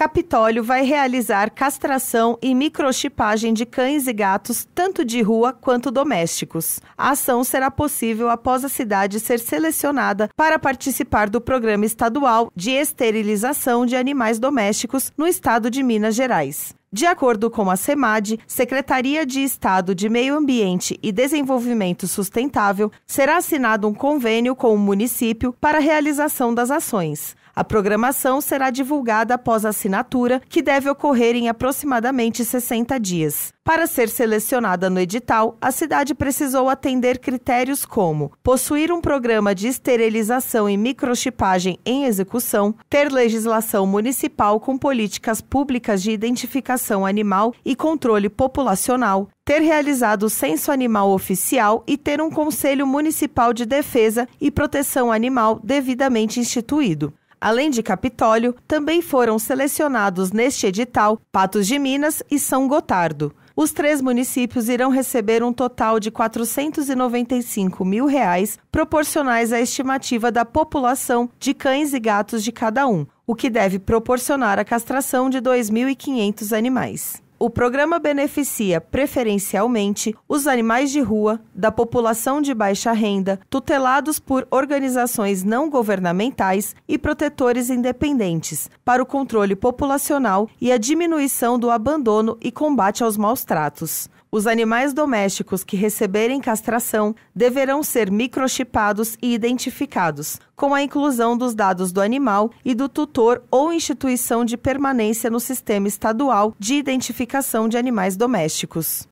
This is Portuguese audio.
Capitólio vai realizar castração e microchipagem de cães e gatos, tanto de rua quanto domésticos. A ação será possível após a cidade ser selecionada para participar do programa estadual de esterilização de animais domésticos no estado de Minas Gerais. De acordo com a SEMAD, Secretaria de Estado de Meio Ambiente e Desenvolvimento Sustentável, será assinado um convênio com o município para a realização das ações. A programação será divulgada após a assinatura, que deve ocorrer em aproximadamente 60 dias. Para ser selecionada no edital, a cidade precisou atender critérios como possuir um programa de esterilização e microchipagem em execução, ter legislação municipal com políticas públicas de identificação animal e controle populacional, ter realizado o censo animal oficial e ter um Conselho Municipal de Defesa e Proteção Animal devidamente instituído. Além de Capitólio, também foram selecionados neste edital Patos de Minas e São Gotardo. Os três municípios irão receber um total de 495 mil reais, proporcionais à estimativa da população de cães e gatos de cada um, o que deve proporcionar a castração de 2.500 animais o programa beneficia preferencialmente os animais de rua, da população de baixa renda, tutelados por organizações não governamentais e protetores independentes, para o controle populacional e a diminuição do abandono e combate aos maus tratos. Os animais domésticos que receberem castração deverão ser microchipados e identificados, com a inclusão dos dados do animal e do tutor ou instituição de permanência no Sistema Estadual de Identificação de Animais Domésticos.